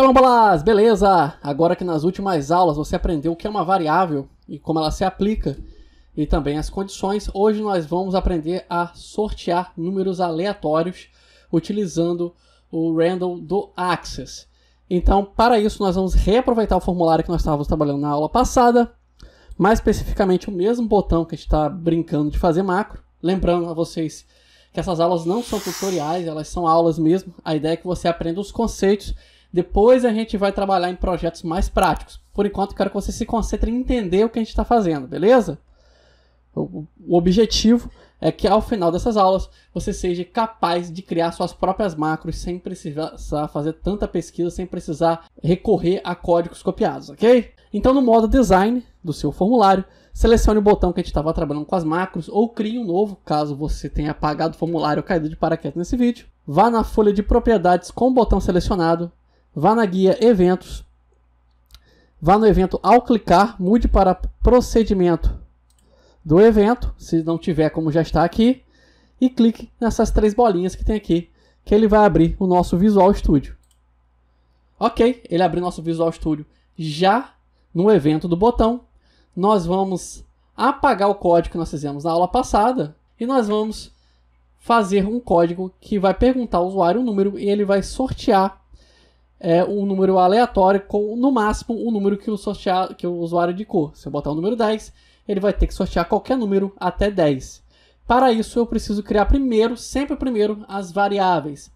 Palombalas, beleza? Agora que nas últimas aulas você aprendeu o que é uma variável e como ela se aplica e também as condições, hoje nós vamos aprender a sortear números aleatórios utilizando o random do Access. Então, para isso, nós vamos reaproveitar o formulário que nós estávamos trabalhando na aula passada, mais especificamente o mesmo botão que a gente está brincando de fazer macro. Lembrando a vocês que essas aulas não são tutoriais, elas são aulas mesmo. A ideia é que você aprenda os conceitos depois a gente vai trabalhar em projetos mais práticos. Por enquanto, quero que você se concentre em entender o que a gente está fazendo, beleza? O, o objetivo é que ao final dessas aulas você seja capaz de criar suas próprias macros sem precisar fazer tanta pesquisa, sem precisar recorrer a códigos copiados, ok? Então, no modo design do seu formulário, selecione o botão que a gente estava trabalhando com as macros ou crie um novo caso você tenha apagado o formulário ou caído de paraquedas nesse vídeo. Vá na folha de propriedades com o botão selecionado, Vá na guia Eventos. Vá no evento ao clicar, mude para Procedimento do evento, se não tiver como já está aqui, e clique nessas três bolinhas que tem aqui, que ele vai abrir o nosso Visual Studio. Ok, ele abriu nosso Visual Studio já no evento do botão. Nós vamos apagar o código que nós fizemos na aula passada e nós vamos fazer um código que vai perguntar ao usuário um número e ele vai sortear é um número aleatório com, no máximo, o um número que o, sortear, que o usuário indicou. Se eu botar o número 10, ele vai ter que sortear qualquer número até 10. Para isso, eu preciso criar primeiro, sempre primeiro, as variáveis.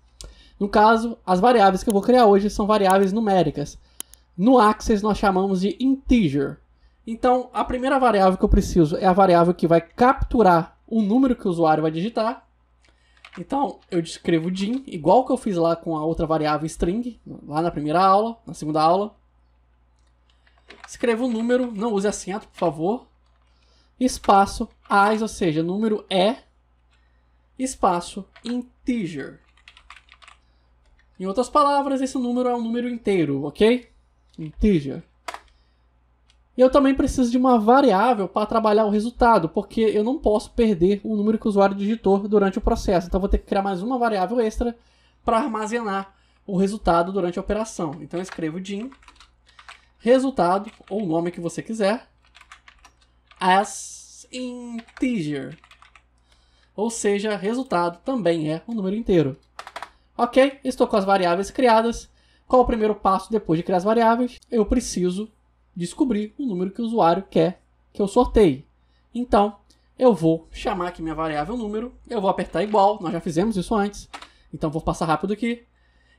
No caso, as variáveis que eu vou criar hoje são variáveis numéricas. No Access, nós chamamos de integer. Então, a primeira variável que eu preciso é a variável que vai capturar o número que o usuário vai digitar. Então, eu descrevo o igual que eu fiz lá com a outra variável string, lá na primeira aula, na segunda aula. Escrevo o número, não use acento, por favor. Espaço, as, ou seja, número é, espaço, integer. Em outras palavras, esse número é um número inteiro, ok? Integer. E eu também preciso de uma variável para trabalhar o resultado, porque eu não posso perder o número que o usuário digitou durante o processo. Então vou ter que criar mais uma variável extra para armazenar o resultado durante a operação. Então eu escrevo din resultado ou o nome que você quiser as integer. Ou seja, resultado também é um número inteiro. OK? Estou com as variáveis criadas. Qual o primeiro passo depois de criar as variáveis? Eu preciso descobrir o número que o usuário quer que eu sorteie. Então, eu vou chamar aqui minha variável número, eu vou apertar igual, nós já fizemos isso antes, então vou passar rápido aqui,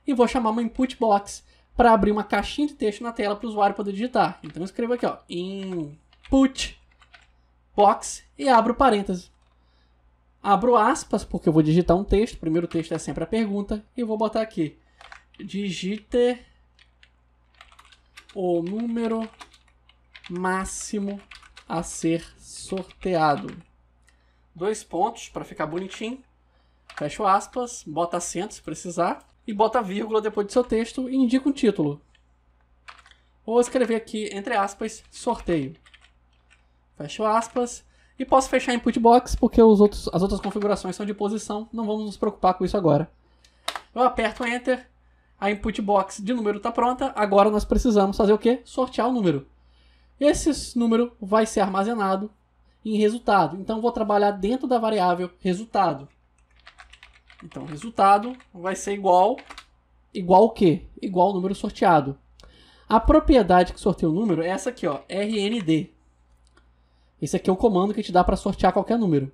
e vou chamar uma input box para abrir uma caixinha de texto na tela para o usuário poder digitar. Então eu escrevo aqui, ó, input box e abro parênteses. Abro aspas, porque eu vou digitar um texto, o primeiro texto é sempre a pergunta, e vou botar aqui, digite o número máximo a ser sorteado. Dois pontos para ficar bonitinho. Fecha aspas, bota acento se precisar e bota vírgula depois do seu texto e indica um título. Vou escrever aqui, entre aspas, sorteio. Fecho aspas. E posso fechar input box porque os outros, as outras configurações são de posição, não vamos nos preocupar com isso agora. Eu aperto enter a input box de número está pronta. Agora nós precisamos fazer o quê? Sortear o número. Esse número vai ser armazenado em resultado. Então, vou trabalhar dentro da variável resultado. Então, resultado vai ser igual... Igual o quê? Igual o número sorteado. A propriedade que sorteia o número é essa aqui, ó, rnd. Esse aqui é o comando que te dá para sortear qualquer número.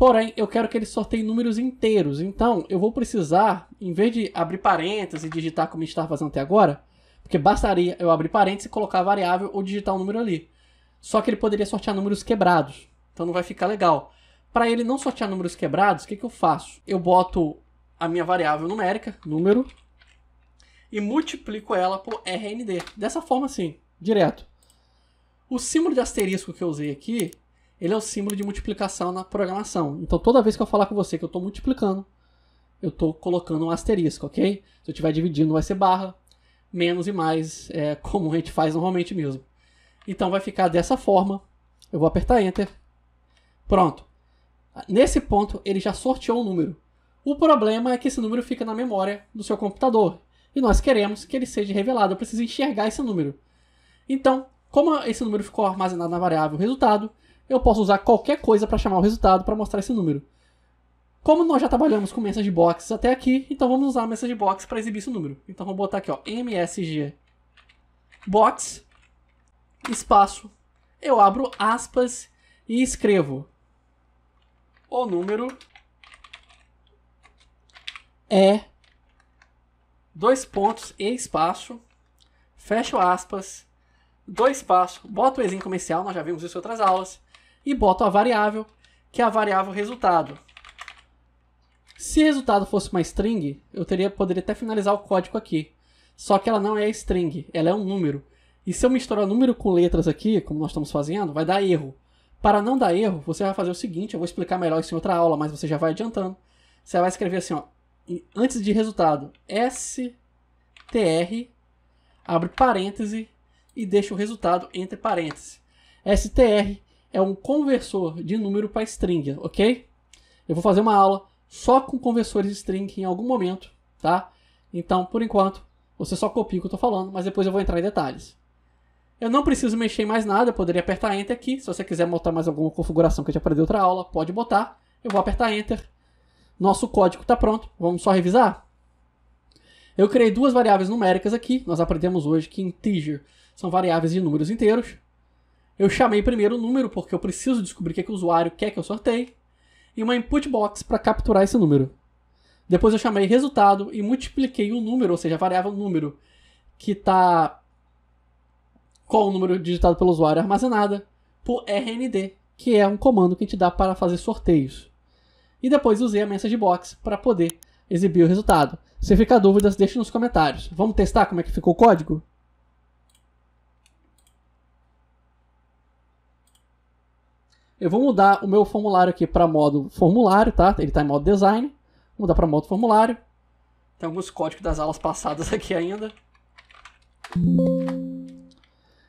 Porém, eu quero que ele sorteie números inteiros. Então, eu vou precisar, em vez de abrir parênteses e digitar como a gente estava fazendo até agora, porque bastaria eu abrir parênteses e colocar a variável ou digitar um número ali. Só que ele poderia sortear números quebrados. Então não vai ficar legal. Para ele não sortear números quebrados, o que, que eu faço? Eu boto a minha variável numérica, número, e multiplico ela por RND. Dessa forma assim, direto. O símbolo de asterisco que eu usei aqui ele é o símbolo de multiplicação na programação. Então toda vez que eu falar com você que eu estou multiplicando, eu estou colocando um asterisco, ok? Se eu estiver dividindo vai ser barra, menos e mais, é como a gente faz normalmente mesmo. Então vai ficar dessa forma, eu vou apertar Enter, pronto. Nesse ponto ele já sorteou um número. O problema é que esse número fica na memória do seu computador, e nós queremos que ele seja revelado, eu preciso enxergar esse número. Então, como esse número ficou armazenado na variável resultado, eu posso usar qualquer coisa para chamar o resultado para mostrar esse número. Como nós já trabalhamos com message box até aqui, então vamos usar a message box para exibir esse número. Então vamos botar aqui, ó, msg box espaço. Eu abro aspas e escrevo o número é dois pontos e espaço, fecho aspas, dois espaço, boto o exim comercial, nós já vimos isso em outras aulas e boto a variável, que é a variável resultado. Se resultado fosse uma string, eu teria, poderia até finalizar o código aqui. Só que ela não é string, ela é um número. E se eu misturar número com letras aqui, como nós estamos fazendo, vai dar erro. Para não dar erro, você vai fazer o seguinte, eu vou explicar melhor isso em outra aula, mas você já vai adiantando. Você vai escrever assim, ó, antes de resultado, str, abre parêntese e deixa o resultado entre parênteses. str é um conversor de número para string, ok? Eu vou fazer uma aula só com conversores de string em algum momento, tá? Então, por enquanto, você só copia o que eu estou falando, mas depois eu vou entrar em detalhes. Eu não preciso mexer em mais nada, eu poderia apertar Enter aqui. Se você quiser botar mais alguma configuração que eu já aprendi outra aula, pode botar. Eu vou apertar Enter. Nosso código está pronto, vamos só revisar? Eu criei duas variáveis numéricas aqui. Nós aprendemos hoje que integer são variáveis de números inteiros. Eu chamei primeiro o número, porque eu preciso descobrir o que, é que o usuário quer que eu sorteie, e uma input box para capturar esse número. Depois eu chamei resultado e multipliquei o número, ou seja, a variável número, que está com o número digitado pelo usuário armazenada, por RND, que é um comando que a gente dá para fazer sorteios. E depois usei a message box para poder exibir o resultado. Se ficar dúvidas, deixe nos comentários. Vamos testar como é que ficou o código? Eu vou mudar o meu formulário aqui para modo formulário, tá? Ele está em modo design. Vou mudar para modo formulário. Tem alguns códigos das aulas passadas aqui ainda.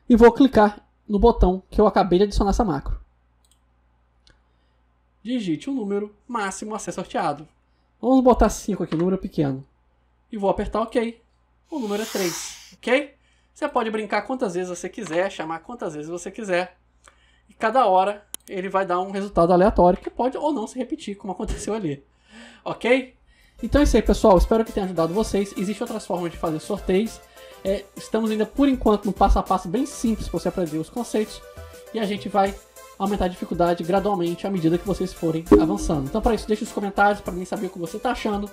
E vou clicar no botão que eu acabei de adicionar essa macro. Digite o um número máximo a ser sorteado. Vamos botar 5 aqui, número pequeno. E vou apertar OK. O número é 3, ok? Você pode brincar quantas vezes você quiser, chamar quantas vezes você quiser. E cada hora ele vai dar um resultado aleatório que pode ou não se repetir, como aconteceu ali. Ok? Então é isso aí, pessoal. Espero que tenha ajudado vocês. Existem outras formas de fazer sorteios. É, estamos ainda por enquanto no passo a passo bem simples para você aprender os conceitos. E a gente vai aumentar a dificuldade gradualmente à medida que vocês forem avançando. Então, para isso, deixe os comentários para mim saber o que você está achando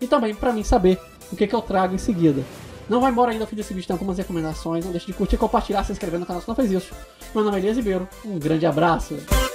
e também para mim saber o que, que eu trago em seguida. Não vai embora ainda, ao fim desse vídeo tem algumas recomendações. Não deixe de curtir, compartilhar, se inscrever no canal se não fez isso. Meu nome é Elias Ribeiro, um grande abraço.